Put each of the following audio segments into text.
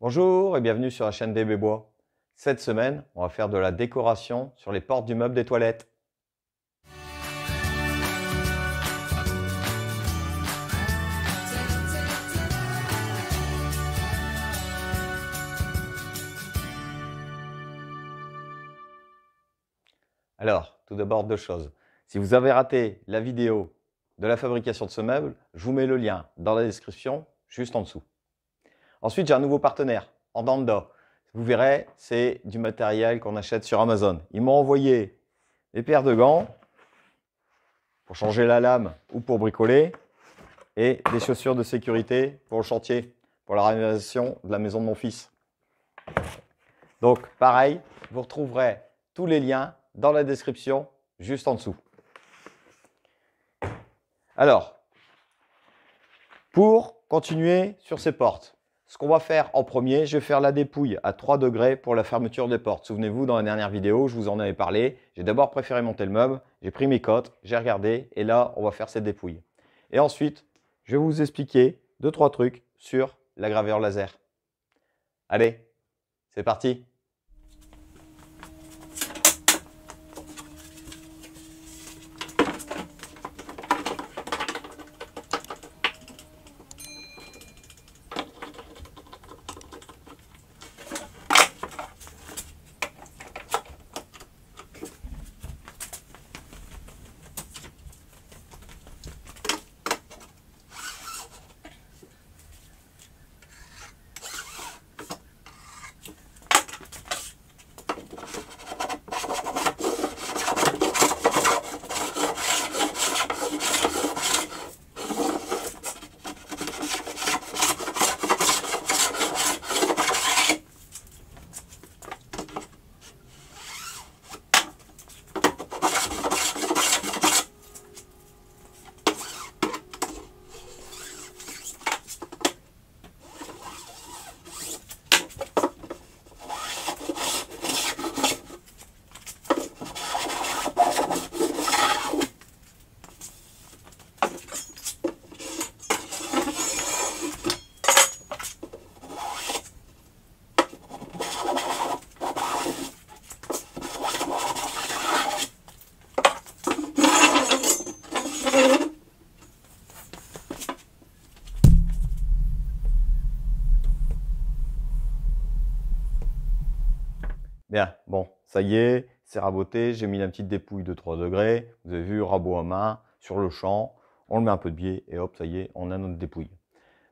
Bonjour et bienvenue sur la chaîne des Bois. Cette semaine, on va faire de la décoration sur les portes du meuble des toilettes. Alors, tout d'abord deux choses. Si vous avez raté la vidéo de la fabrication de ce meuble, je vous mets le lien dans la description juste en dessous. Ensuite, j'ai un nouveau partenaire, en Andanda. Vous verrez, c'est du matériel qu'on achète sur Amazon. Ils m'ont envoyé des paires de gants pour changer la lame ou pour bricoler et des chaussures de sécurité pour le chantier, pour la rénovation de la maison de mon fils. Donc, pareil, vous retrouverez tous les liens dans la description juste en dessous. Alors, pour continuer sur ces portes, ce qu'on va faire en premier, je vais faire la dépouille à 3 degrés pour la fermeture des portes. Souvenez-vous, dans la dernière vidéo, je vous en avais parlé. J'ai d'abord préféré monter le meuble, j'ai pris mes cotes, j'ai regardé et là, on va faire cette dépouille. Et ensuite, je vais vous expliquer 2-3 trucs sur la gravure laser. Allez, c'est parti bon, ça y est, c'est raboté, j'ai mis la petite dépouille de 3 degrés, vous avez vu, rabot à main, sur le champ, on le met un peu de biais et hop, ça y est, on a notre dépouille.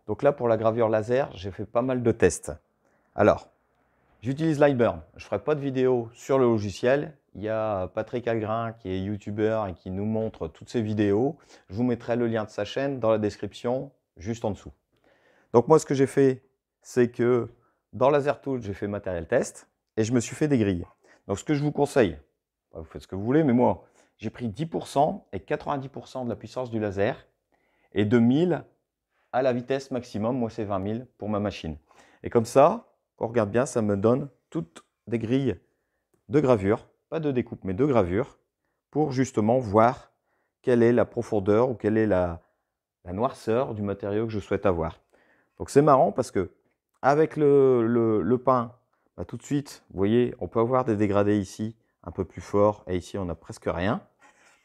Donc là, pour la gravure laser, j'ai fait pas mal de tests. Alors, j'utilise Lightburn. Je ne ferai pas de vidéo sur le logiciel. Il y a Patrick Algrin qui est youtuber et qui nous montre toutes ses vidéos. Je vous mettrai le lien de sa chaîne dans la description, juste en dessous. Donc moi, ce que j'ai fait, c'est que dans Laser Tool, j'ai fait matériel test et je me suis fait des grilles. Donc ce que je vous conseille, bah, vous faites ce que vous voulez, mais moi, j'ai pris 10% et 90% de la puissance du laser et 2000 à la vitesse maximum, moi c'est 20 000 pour ma machine. Et comme ça, on regarde bien, ça me donne toutes des grilles de gravure, pas de découpe, mais de gravure, pour justement voir quelle est la profondeur ou quelle est la, noirceur du matériau que je souhaite avoir. Donc c'est marrant parce que avec le, le, le pain bah, tout de suite, vous voyez, on peut avoir des dégradés ici un peu plus forts et ici on n'a presque rien.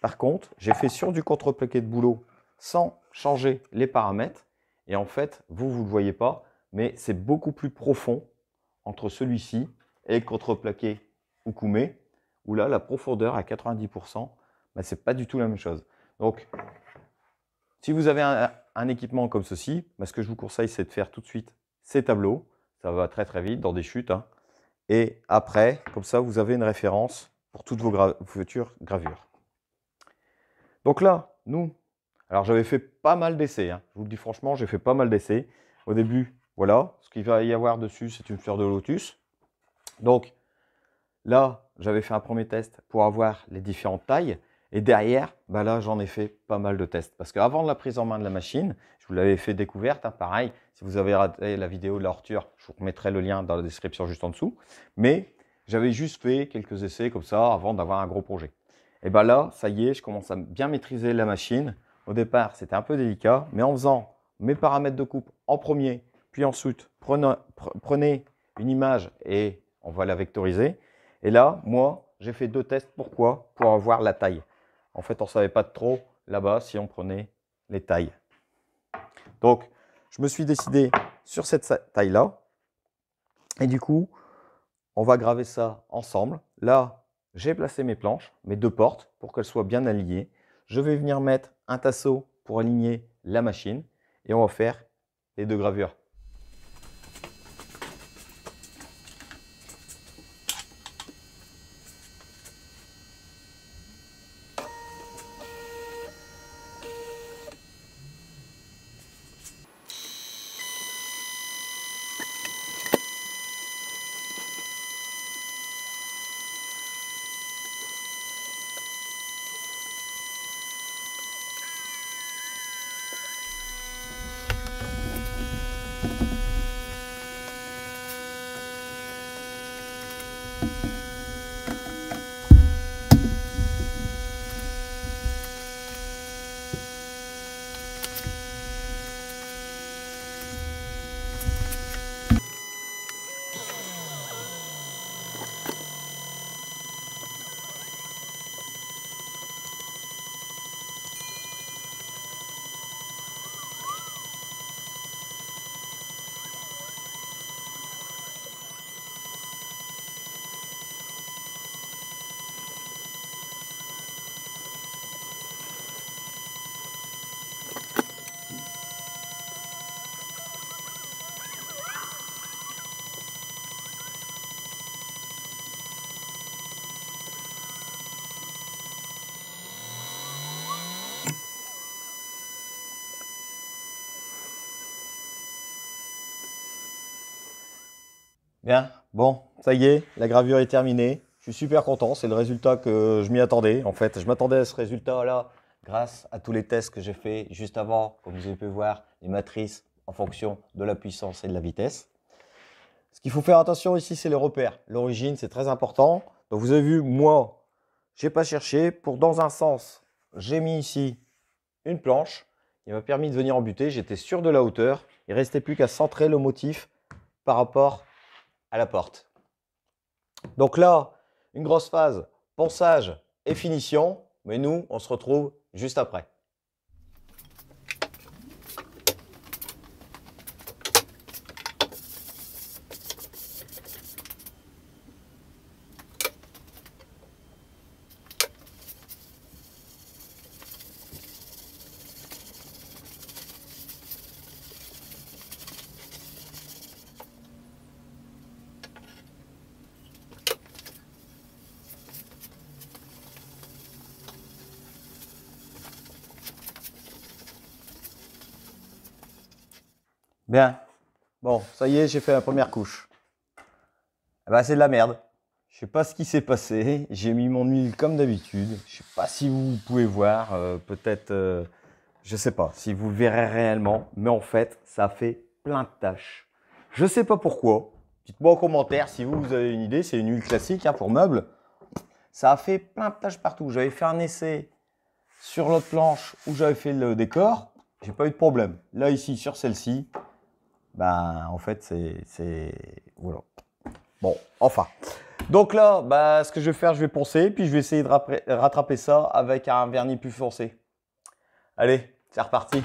Par contre, j'ai fait sur du contreplaqué de boulot sans changer les paramètres. Et en fait, vous, vous ne le voyez pas, mais c'est beaucoup plus profond entre celui-ci et le contreplaqué koumé où là, la profondeur à 90%, ben, bah, c'est pas du tout la même chose. Donc, si vous avez un, équipement comme ceci, bah, ce que je vous conseille, c'est de faire tout de suite ces tableaux. Ça va très très vite dans des chutes. Hein et après, comme ça, vous avez une référence pour toutes vos, futures gravures. Donc là, nous, alors j'avais fait pas mal d'essais, hein. je vous le dis franchement, j'ai fait pas mal d'essais. Au début, voilà, ce qu'il va y avoir dessus, c'est une fleur de lotus. Donc là, j'avais fait un premier test pour avoir les différentes tailles. Et derrière, bah là, j'en ai fait pas mal de tests. Parce qu'avant la prise en main de la machine, je vous l'avais fait découverte. Hein, pareil, si vous avez raté la vidéo de la horture, je vous remettrai le lien dans la description juste en dessous. Mais j'avais juste fait quelques essais comme ça avant d'avoir un gros projet. Et bien bah là, ça y est, je commence à bien maîtriser la machine. Au départ, c'était un peu délicat, mais en faisant mes paramètres de coupe en premier, puis ensuite, prenez une image et on va la vectoriser. Et là, moi, j'ai fait deux tests. Pourquoi Pour avoir la taille en fait, on ne savait pas trop là-bas si on prenait les tailles. Donc, je me suis décidé sur cette taille-là. Et du coup, on va graver ça ensemble. Là, j'ai placé mes planches, mes deux portes, pour qu'elles soient bien alignées. Je vais venir mettre un tasseau pour aligner la machine. Et on va faire les deux gravures. bon, ça y est, la gravure est terminée. Je suis super content, c'est le résultat que je m'y attendais. En fait, je m'attendais à ce résultat-là grâce à tous les tests que j'ai fait juste avant, comme vous avez pu voir, les matrices en fonction de la puissance et de la vitesse. Ce qu'il faut faire attention ici, c'est les repères. L'origine, c'est très important. Donc vous avez vu, moi, j'ai pas cherché. Pour dans un sens, j'ai mis ici une planche. Il m'a permis de venir en butée. J'étais sûr de la hauteur. Il restait plus qu'à centrer le motif par rapport à la porte. Donc là, une grosse phase, ponçage et finition, mais nous, on se retrouve juste après. Bien. Bon, ça y est, j'ai fait la première couche. Eh ben, c'est de la merde. Je sais pas ce qui s'est passé. J'ai mis mon huile comme d'habitude. Je sais pas si vous pouvez voir. Euh, peut-être, euh, je sais pas si vous verrez réellement. Mais en fait, ça fait plein de tâches. Je ne sais pas pourquoi. Dites-moi en commentaire si vous, avez une idée. C'est une huile classique hein, pour meubles. Ça a fait plein de tâches partout. J'avais fait un essai sur l'autre planche où j'avais fait le décor. J'ai pas eu de problème. Là, ici, sur celle-ci, ben, en fait, c'est. Voilà. Bon, enfin. Donc là, ben, ce que je vais faire, je vais poncer, puis je vais essayer de rattraper ça avec un vernis plus foncé. Allez, c'est reparti.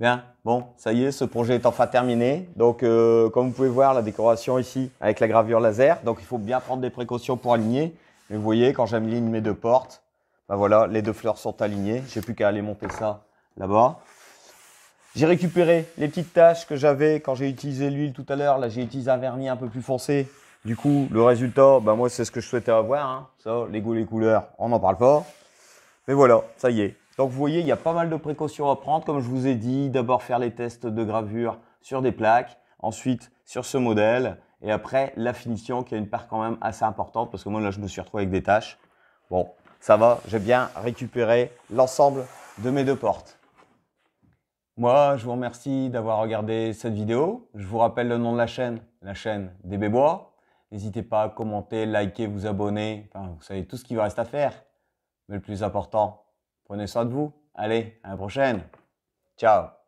Bien, bon, ça y est, ce projet est enfin terminé. Donc, euh, comme vous pouvez voir, la décoration ici avec la gravure laser. Donc, il faut bien prendre des précautions pour aligner. Mais vous voyez, quand j'aligne mes deux portes, ben voilà, les deux fleurs sont alignées. J'ai plus qu'à aller monter ça là-bas. J'ai récupéré les petites taches que j'avais quand j'ai utilisé l'huile tout à l'heure. Là, j'ai utilisé un vernis un peu plus foncé. Du coup, le résultat, ben moi, c'est ce que je souhaitais avoir. Hein. Ça, les goûts, les couleurs, on n'en parle pas. Mais voilà, ça y est, donc vous voyez, il y a pas mal de précautions à prendre. Comme je vous ai dit, d'abord faire les tests de gravure sur des plaques, ensuite sur ce modèle, et après la finition qui a une part quand même assez importante, parce que moi là je me suis retrouvé avec des tâches. Bon, ça va, j'ai bien récupéré l'ensemble de mes deux portes. Moi, je vous remercie d'avoir regardé cette vidéo. Je vous rappelle le nom de la chaîne, la chaîne des Bébois. N'hésitez pas à commenter, liker, vous abonner. vous savez tout ce qui vous reste à faire. Mais le plus important, Prenez soin de vous. Allez, à la prochaine. Ciao.